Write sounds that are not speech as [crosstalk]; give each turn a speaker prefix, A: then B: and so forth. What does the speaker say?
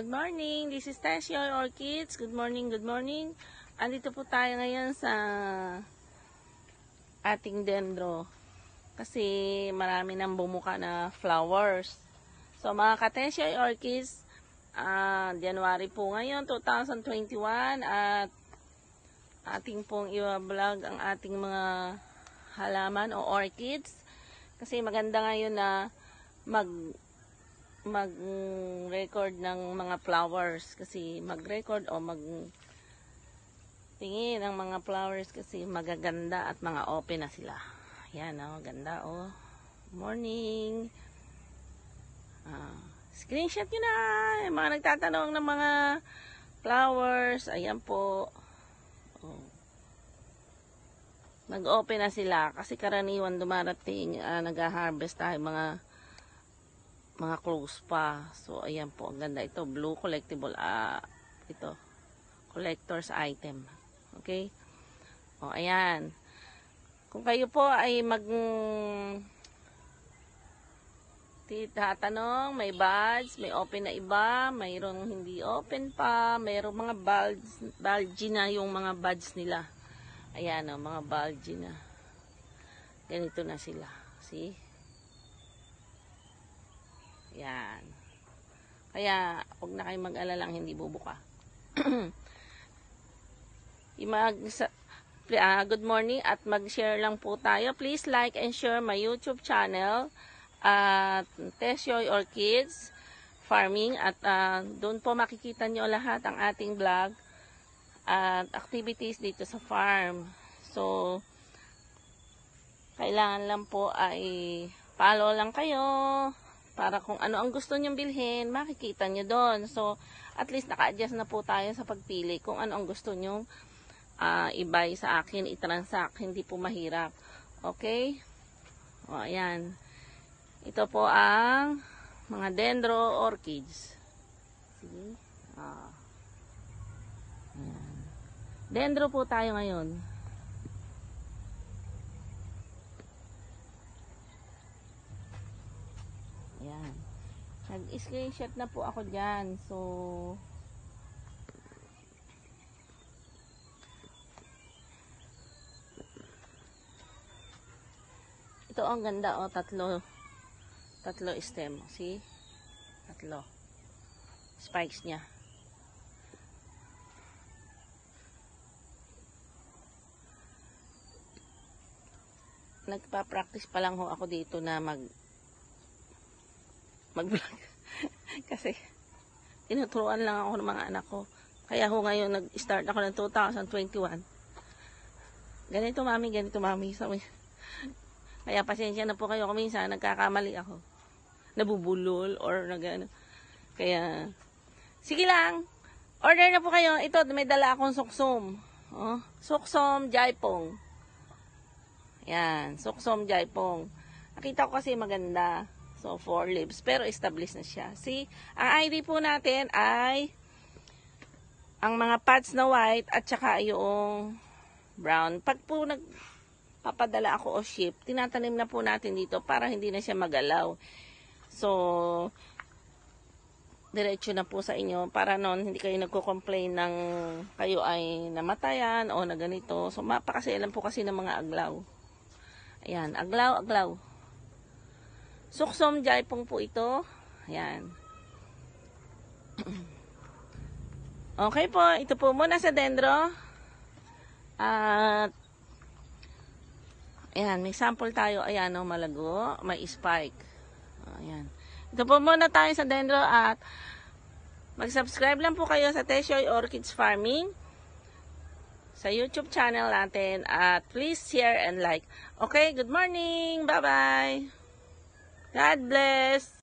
A: Good morning, this is Tess, your Orchids. Good morning, good morning. Andito po tayo ngayon sa ating dendro. Kasi marami nang bumuka na flowers. So mga ka-Tessio Katesya Orchids, uh, ah, January po ngayon, 2021 at ating pong i-vlog ang ating mga halaman o orchids. Kasi maganda ngayon na mag mag-record ng mga flowers kasi mag-record o mag tingin ng mga flowers kasi magaganda at mga open na sila. Yan oh, ganda oh. Morning. Ah, screenshot nyo na yung mga nagtatanong ng mga flowers. Ayan po. Oh. Nag-open na sila kasi karaniwan dumarating uh, nag-harvest tayo mga mga close pa. So, ayan po. Ang ganda ito. Blue collectible. Ah, ito. Collector's item. Okay? O, ayan. Kung kayo po ay mag... Tatanong, may buds, may open na iba, mayroong hindi open pa, mayroong mga bulge, bulgy na yung mga buds nila. Ayan o, mga bulgy na. Ganito na sila. See? Yan. Kaya, huwag na kayong mag-alalang hindi bubuka. [clears throat] Imag ah, good morning at mag-share lang po tayo. Please like and share my YouTube channel at uh, Tesyoy Orchids Farming at ah, doon po makikita nyo lahat ang ating vlog at activities dito sa farm. So, kailangan lang po ay follow lang kayo. Para kung ano ang gusto niyong bilhin, makikita niyo doon. So, at least naka-adjust na po tayo sa pagpili kung ano ang gusto niyong uh, i-buy sa akin, i-transact, hindi po mahirap. Okay? O, ayan. Ito po ang mga dendro orchids. See? Ah. Ayan. Dendro po tayo ngayon. nag-screenshot na po ako dyan. So, ito ang ganda o oh, tatlo tatlo stem see tatlo spikes niya nagpa-practice pa lang ho ako dito na mag mag-vlog kasi, tinuturuan lang ako ng mga anak ko. Kaya ho ngayon, nag-start ako ng 2021. Ganito mami, ganito mami. Sabi. Kaya pasensya na po kayo kung minsan nagkakamali ako. Nabubulol or nagano. Kaya, sige lang. Order na po kayo. Ito, may dala akong suksom. Oh, suksom jaipong. Yan, suksom jaipong. Nakita ko kasi maganda. So, four leaves. Pero, established na siya. See, ang ID po natin ay ang mga pads na white at saka yung brown. Pag po nagpapadala ako o ship, tinatanim na po natin dito para hindi na siya magalaw. So, diretso na po sa inyo para noon hindi kayo nagko-complain ng kayo ay namatayan o na ganito. So, mapakasailan po kasi ng mga aglaw. Ayan, aglaw, aglaw. Suksom jaipong po ito. Ayan. [clears throat] Okay po, ito po muna sa dendro. At ayan, may sample tayo. Ayan, no, oh, malago. May spike. Ayan. Ito po muna tayo sa dendro at mag-subscribe lang po kayo sa Teshoy Orchids Farming sa YouTube channel natin at please share and like. Okay, good morning! Bye-bye! God bless!